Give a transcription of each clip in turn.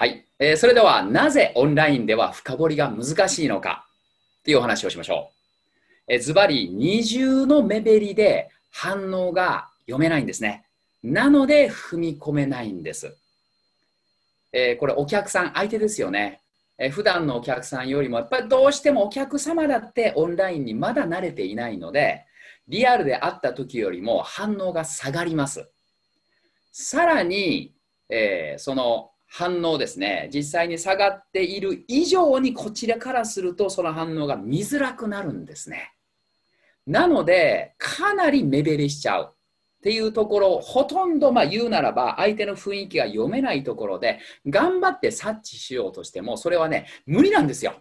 はい、えー、それではなぜオンラインでは深掘りが難しいのかというお話をしましょう。えズバリ二重の目減りで反応が読めないんですね。なので踏み込めないんです。えー、これお客さん相手ですよね。えー、普段のお客さんよりもやっぱりどうしてもお客様だってオンラインにまだ慣れていないのでリアルで会った時よりも反応が下がります。さらに、えー、その反応ですね実際に下がっている以上にこちらからするとその反応が見づらくなるんですねなのでかなり目減りしちゃうっていうところほとんどまあ言うならば相手の雰囲気が読めないところで頑張って察知しようとしてもそれはね無理なんですよ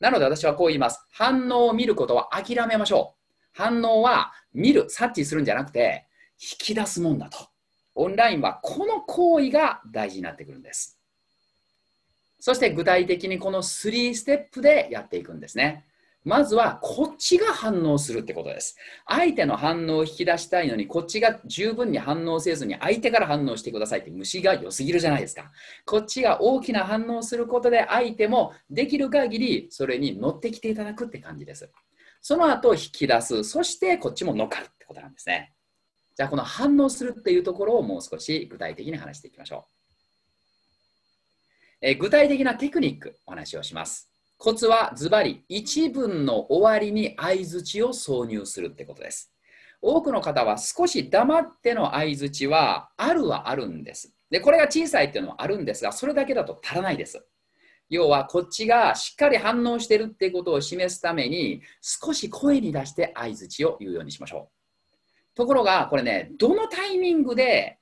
なので私はこう言います反応を見ることは諦めましょう反応は見る察知するんじゃなくて引き出すもんだとオンラインはこの行為が大事になってくるんです。そして具体的にこの3ステップでやっていくんですね。まずはこっちが反応するってことです。相手の反応を引き出したいのに、こっちが十分に反応せずに相手から反応してくださいって虫が良すぎるじゃないですか。こっちが大きな反応することで相手もできる限りそれに乗ってきていただくって感じです。その後引き出す、そしてこっちも乗っかるってことなんですね。じゃあこの反応するっていうところをもう少し具体的に話していきましょう。え具体的なテクニックお話をします。コツはズバリ1文の終わりに相づちを挿入するってことです。多くの方は少し黙っての相づちはあるはあるんです。で、これが小さいっていうのはあるんですが、それだけだと足らないです。要はこっちがしっかり反応してるってことを示すために少し声に出して相づちを言うようにしましょう。ところが、これね、どのタイミングで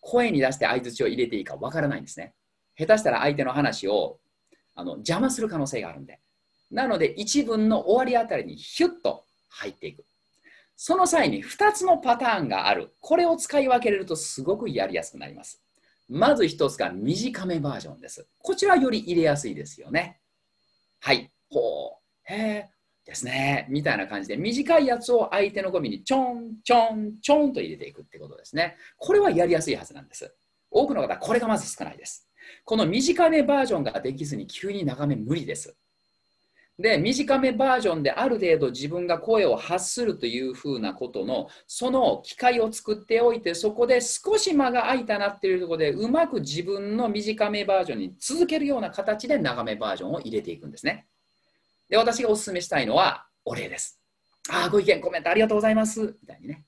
声に出して相槌を入れていいかわからないんですね。下手したら相手の話をあの邪魔する可能性があるんで。なので、一文の終わりあたりにヒュッと入っていく。その際に2つのパターンがある。これを使い分けれるとすごくやりやすくなります。まず1つが短めバージョンです。こちらより入れやすいですよね。はい。ほですね。みたいな感じで、短いやつを相手のゴミにちょんちょんちょんと入れていくってことですね。これはやりやすいはずなんです。多くの方、これがまず少ないです。この短めバージョンができずに急に長め無理です。で、短めバージョンである程度自分が声を発するというふうなことの、その機会を作っておいて、そこで少し間が空いたなっていうところで、うまく自分の短めバージョンに続けるような形で長めバージョンを入れていくんですね。で、私がお勧めしたいのは、お礼です。ああ、ご意見、コメントありがとうございます。みたいにね。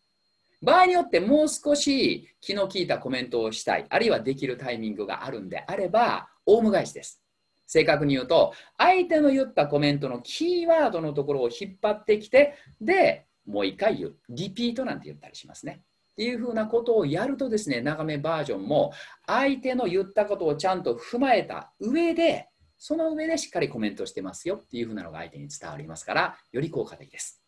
場合によってもう少し気の利いたコメントをしたい、あるいはできるタイミングがあるんであれば、オウム返しです。正確に言うと、相手の言ったコメントのキーワードのところを引っ張ってきて、で、もう一回言う。リピートなんて言ったりしますね。っていうふうなことをやるとですね、長めバージョンも、相手の言ったことをちゃんと踏まえた上で、その上でしっかりコメントしてますよっていうふうなのが相手に伝わりますから、より効果的です。